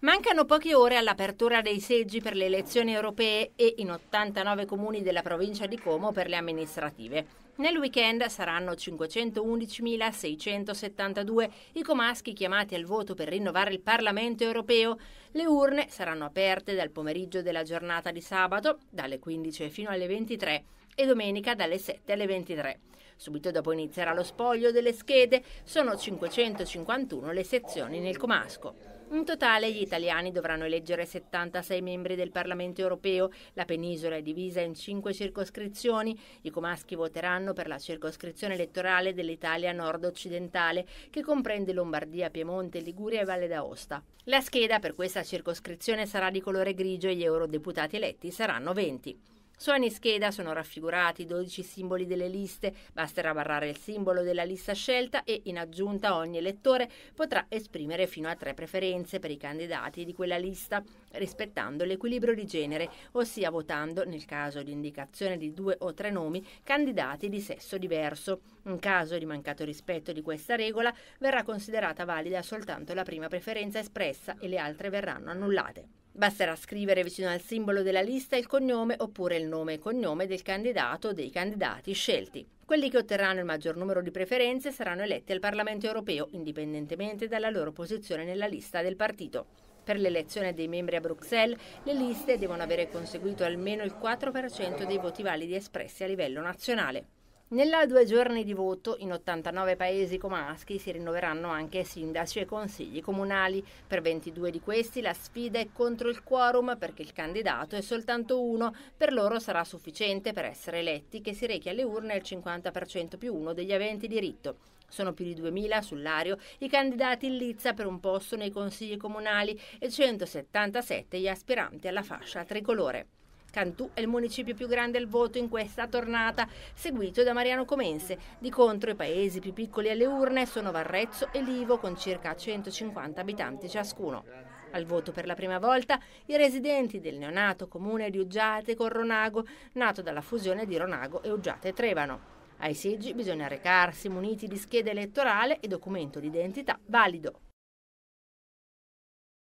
Mancano poche ore all'apertura dei seggi per le elezioni europee e in 89 comuni della provincia di Como per le amministrative. Nel weekend saranno 511.672 i comaschi chiamati al voto per rinnovare il Parlamento europeo. Le urne saranno aperte dal pomeriggio della giornata di sabato, dalle 15 fino alle 23 e domenica dalle 7 alle 23. Subito dopo inizierà lo spoglio delle schede, sono 551 le sezioni nel comasco. In totale gli italiani dovranno eleggere 76 membri del Parlamento europeo, la penisola è divisa in 5 circoscrizioni, i comaschi voteranno anno per la circoscrizione elettorale dell'Italia nord-occidentale, che comprende Lombardia, Piemonte, Liguria e Valle d'Aosta. La scheda per questa circoscrizione sarà di colore grigio e gli eurodeputati eletti saranno 20. Su ogni scheda sono raffigurati i 12 simboli delle liste, basterà barrare il simbolo della lista scelta e in aggiunta ogni elettore potrà esprimere fino a tre preferenze per i candidati di quella lista, rispettando l'equilibrio di genere, ossia votando, nel caso di indicazione di due o tre nomi, candidati di sesso diverso. In caso di mancato rispetto di questa regola verrà considerata valida soltanto la prima preferenza espressa e le altre verranno annullate. Basterà scrivere vicino al simbolo della lista il cognome oppure il nome e cognome del candidato o dei candidati scelti. Quelli che otterranno il maggior numero di preferenze saranno eletti al Parlamento europeo, indipendentemente dalla loro posizione nella lista del partito. Per l'elezione dei membri a Bruxelles, le liste devono avere conseguito almeno il 4% dei voti validi espressi a livello nazionale. Nella due giorni di voto in 89 paesi comaschi si rinnoveranno anche sindaci e consigli comunali. Per 22 di questi la sfida è contro il quorum perché il candidato è soltanto uno. Per loro sarà sufficiente per essere eletti che si rechi alle urne il 50% più uno degli aventi diritto. Sono più di 2.000 sull'ario i candidati in lizza per un posto nei consigli comunali e 177 gli aspiranti alla fascia tricolore. Cantù è il municipio più grande al voto in questa tornata, seguito da Mariano Comense. Di contro i paesi più piccoli alle urne sono Varrezzo e Livo con circa 150 abitanti ciascuno. Al voto per la prima volta i residenti del neonato comune di Uggiate con Ronago, nato dalla fusione di Ronago e Uggiate Trevano. Ai seggi bisogna recarsi muniti di scheda elettorale e documento d'identità valido.